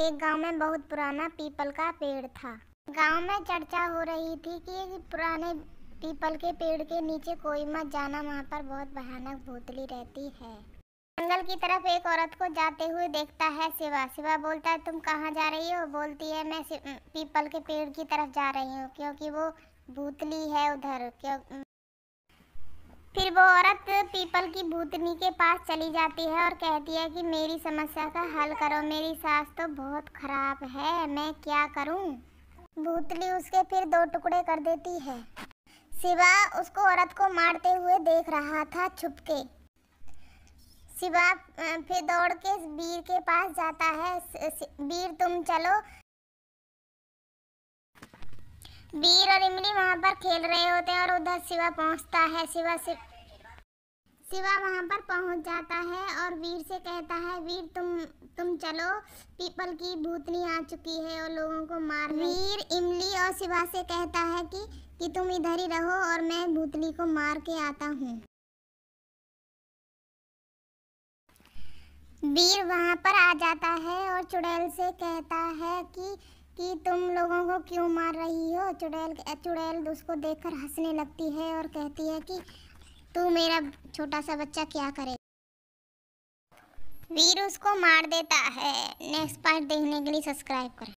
एक गांव में बहुत पुराना पीपल का पेड़ था गांव में चर्चा हो रही थी कि पुराने पीपल के पेड़ के नीचे कोई मत जाना वहां पर बहुत भयानक भूतली रहती है जंगल की तरफ एक औरत को जाते हुए देखता है शिवा शिवा बोलता है तुम कहाँ जा रही हो बोलती है मैं पीपल के पेड़ की तरफ जा रही हूँ क्योंकि वो भूतली है उधर क्यों फिर वो औरत पीपल की भूतनी के पास चली जाती है और कहती है कि मेरी समस्या का हल करो मेरी सास तो बहुत खराब है मैं क्या करूं? भूतनी उसके फिर दो टुकड़े कर देती है शिवा उसको औरत को मारते हुए देख रहा था छुपके शिवा फिर दौड़ के वीर के पास जाता है वीर तुम चलो वीर और इमली वहाँ पर खेल रहे होते हैं और उधर शिवा पहुँचता है शिवा से शिवा वहाँ पर पहुँच जाता है और वीर से कहता है वीर तुम तुम चलो पीपल की भूतनी आ चुकी है और लोगों को मार वीर इमली और शिवा से कहता है कि कि तुम इधर ही रहो और मैं भूतनी को मार के आता हूँ वीर वहाँ पर आ जाता है और चुड़ैल से कहता है कि कि तुम लोगों को क्यों मार रही हो चुड़ैल चुड़ैल उसको देखकर हंसने लगती है और कहती है कि तू मेरा छोटा सा बच्चा क्या करे वीर उसको मार देता है नेक्स्ट पार्ट देखने के लिए सब्सक्राइब करें